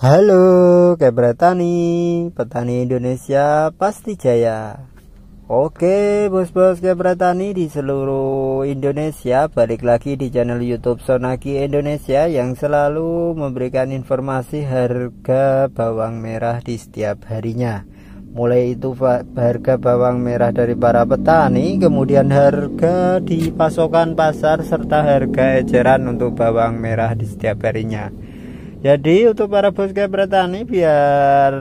Halo Kebretani, petani Indonesia pasti jaya. Oke, bos-bos Kebretani di seluruh Indonesia, balik lagi di channel YouTube Sonaki Indonesia yang selalu memberikan informasi harga bawang merah di setiap harinya. Mulai itu harga bawang merah dari para petani, kemudian harga di pasokan pasar serta harga eceran untuk bawang merah di setiap harinya jadi untuk para bos bertani biar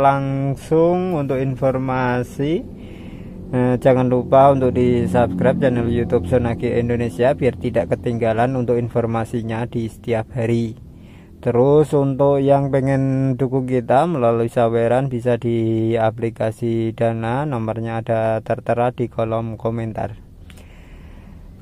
langsung untuk informasi eh, jangan lupa untuk di subscribe channel youtube Sonagi Indonesia biar tidak ketinggalan untuk informasinya di setiap hari Terus untuk yang pengen dukung kita melalui saweran bisa di aplikasi Dana, nomornya ada tertera di kolom komentar.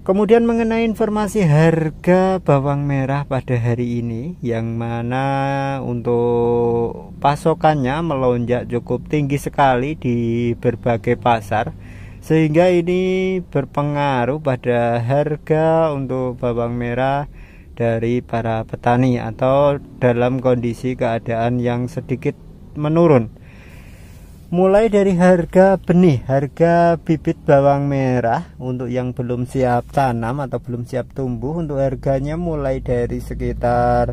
Kemudian mengenai informasi harga bawang merah pada hari ini yang mana untuk pasokannya melonjak cukup tinggi sekali di berbagai pasar sehingga ini berpengaruh pada harga untuk bawang merah dari para petani atau dalam kondisi keadaan yang sedikit menurun mulai dari harga benih, harga bibit bawang merah untuk yang belum siap tanam atau belum siap tumbuh untuk harganya mulai dari sekitar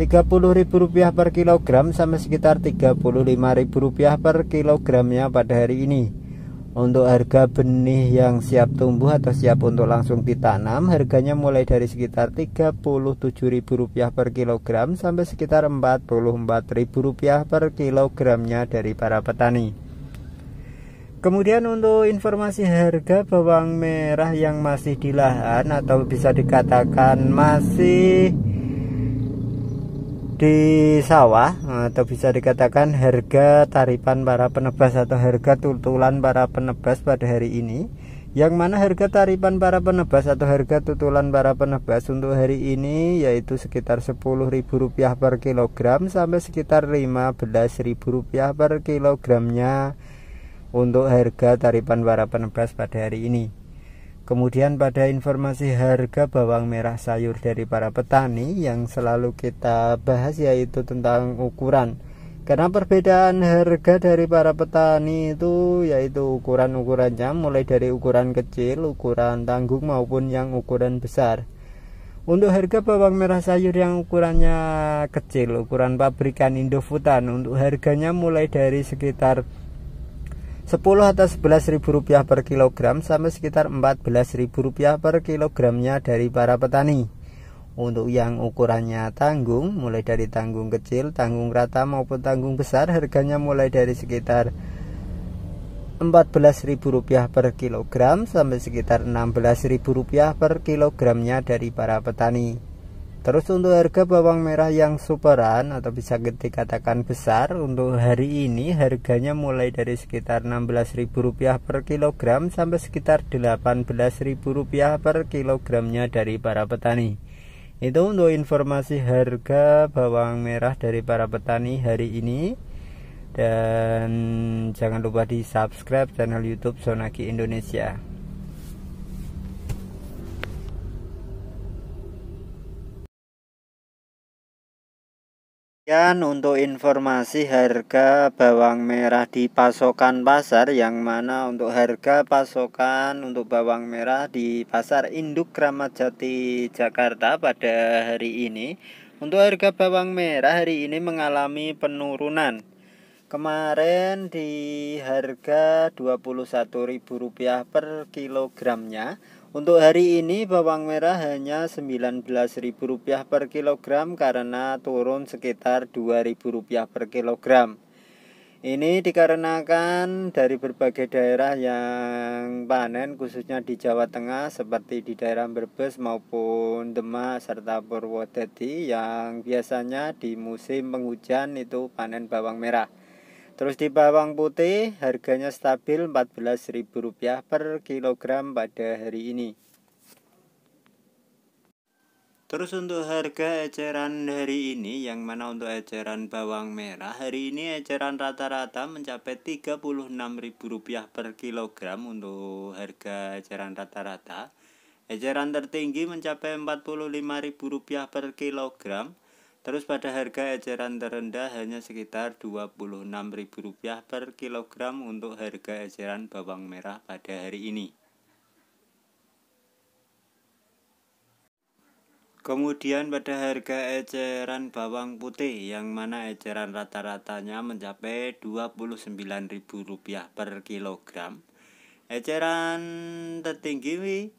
Rp30.000 per kilogram sampai sekitar Rp35.000 per kilogramnya pada hari ini. Untuk harga benih yang siap tumbuh atau siap untuk langsung ditanam Harganya mulai dari sekitar Rp37.000 per kilogram Sampai sekitar Rp44.000 per kilogramnya dari para petani Kemudian untuk informasi harga bawang merah yang masih di lahan atau bisa dikatakan masih di sawah eh, atau bisa dikatakan harga tarifan para penebas atau harga tutulan para penebas pada hari ini yang mana harga tarifan para penebas atau harga tutulan para penebas untuk hari ini yaitu sekitar Rp10.000 per kilogram sampai sekitar Rp15.000 per kilogramnya untuk harga tarifan para penebas pada hari ini Kemudian pada informasi harga bawang merah sayur dari para petani yang selalu kita bahas yaitu tentang ukuran. Karena perbedaan harga dari para petani itu yaitu ukuran-ukurannya mulai dari ukuran kecil, ukuran tanggung maupun yang ukuran besar. Untuk harga bawang merah sayur yang ukurannya kecil, ukuran pabrikan Indofutan untuk harganya mulai dari sekitar 10 atau 11 ribu rupiah per kilogram sampai sekitar 14 ribu rupiah per kilogramnya dari para petani untuk yang ukurannya tanggung mulai dari tanggung kecil tanggung rata maupun tanggung besar harganya mulai dari sekitar 14 ribu rupiah per kilogram sampai sekitar 16 ribu rupiah per kilogramnya dari para petani Terus untuk harga bawang merah yang superan atau bisa dikatakan besar untuk hari ini harganya mulai dari sekitar Rp16.000 per kilogram sampai sekitar Rp18.000 per kilogramnya dari para petani. Itu untuk informasi harga bawang merah dari para petani hari ini. Dan jangan lupa di subscribe channel YouTube Sonaki Indonesia. Sekian untuk informasi harga bawang merah di pasokan pasar yang mana untuk harga pasokan untuk bawang merah di pasar induk Kramat Jati Jakarta pada hari ini untuk harga bawang merah hari ini mengalami penurunan kemarin di harga Rp21.000 per kilogramnya untuk hari ini bawang merah hanya Rp19.000 per kilogram karena turun sekitar Rp2.000 per kilogram. Ini dikarenakan dari berbagai daerah yang panen khususnya di Jawa Tengah seperti di daerah Brebes maupun Demak serta Purwodadi yang biasanya di musim penghujan itu panen bawang merah. Terus di bawang putih harganya stabil Rp14.000 per kilogram pada hari ini. Terus untuk harga eceran hari ini yang mana untuk eceran bawang merah hari ini eceran rata-rata mencapai Rp36.000 per kilogram untuk harga eceran rata-rata. Eceran tertinggi mencapai Rp45.000 per kilogram Terus pada harga eceran terendah hanya sekitar Rp26.000 per kilogram untuk harga eceran bawang merah pada hari ini. Kemudian pada harga eceran bawang putih yang mana eceran rata-ratanya mencapai Rp29.000 per kilogram. Eceran tertinggi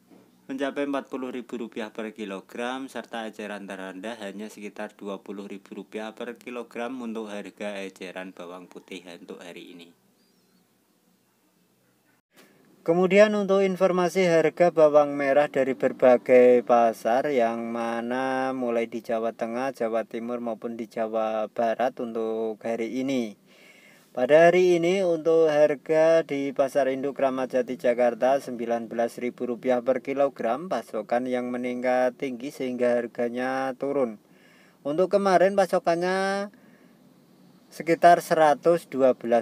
mencapai Rp40.000 per kilogram serta eceran terendah hanya sekitar Rp20.000 per kilogram untuk harga eceran bawang putih untuk hari ini. Kemudian untuk informasi harga bawang merah dari berbagai pasar yang mana mulai di Jawa Tengah, Jawa Timur maupun di Jawa Barat untuk hari ini. Pada hari ini untuk harga di Pasar Induk Kramat Jati Jakarta Rp19.000 per kilogram pasokan yang meningkat tinggi sehingga harganya turun. Untuk kemarin pasokannya sekitar 112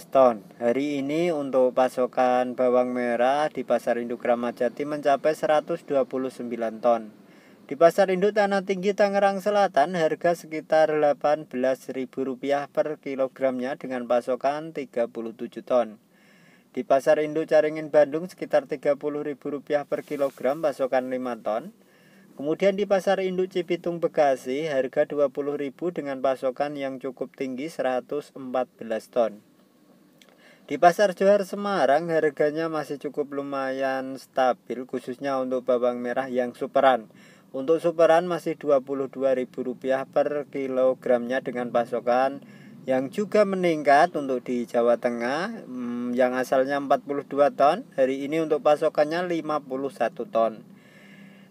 ton. Hari ini untuk pasokan bawang merah di Pasar Induk Ramadjati mencapai 129 ton. Di pasar induk Tanah Tinggi Tangerang Selatan harga sekitar Rp18.000 per kilogramnya dengan pasokan 37 ton. Di pasar induk Caringin Bandung sekitar Rp30.000 per kilogram pasokan 5 ton. Kemudian di pasar induk Cipitung Bekasi harga 20.000 dengan pasokan yang cukup tinggi 114 ton. Di pasar Johar Semarang harganya masih cukup lumayan stabil khususnya untuk bawang merah yang superan untuk superan masih Rp22.000 per kilogramnya dengan pasokan yang juga meningkat untuk di Jawa Tengah hmm, yang asalnya 42 ton hari ini untuk pasokannya 51 ton.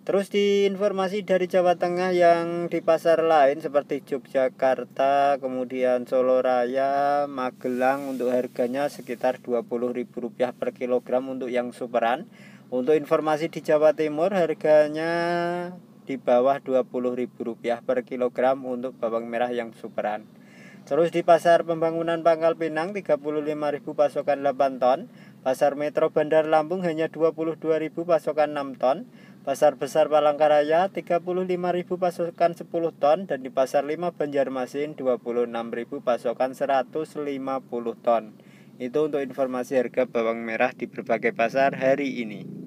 Terus di informasi dari Jawa Tengah yang di pasar lain seperti Yogyakarta, kemudian Solo Raya, Magelang untuk harganya sekitar Rp20.000 per kilogram untuk yang superan. Untuk informasi di Jawa Timur harganya di bawah Rp20.000 per kilogram untuk bawang merah yang superan. Terus di pasar pembangunan Pangkal Pinang 35.000 pasokan 8 ton, pasar Metro Bandar Lampung hanya 22.000 pasokan 6 ton, pasar besar Palangkaraya 35.000 pasokan 10 ton dan di pasar 5 Banjarmasin 26.000 pasokan 150 ton. Itu untuk informasi harga bawang merah di berbagai pasar hari ini.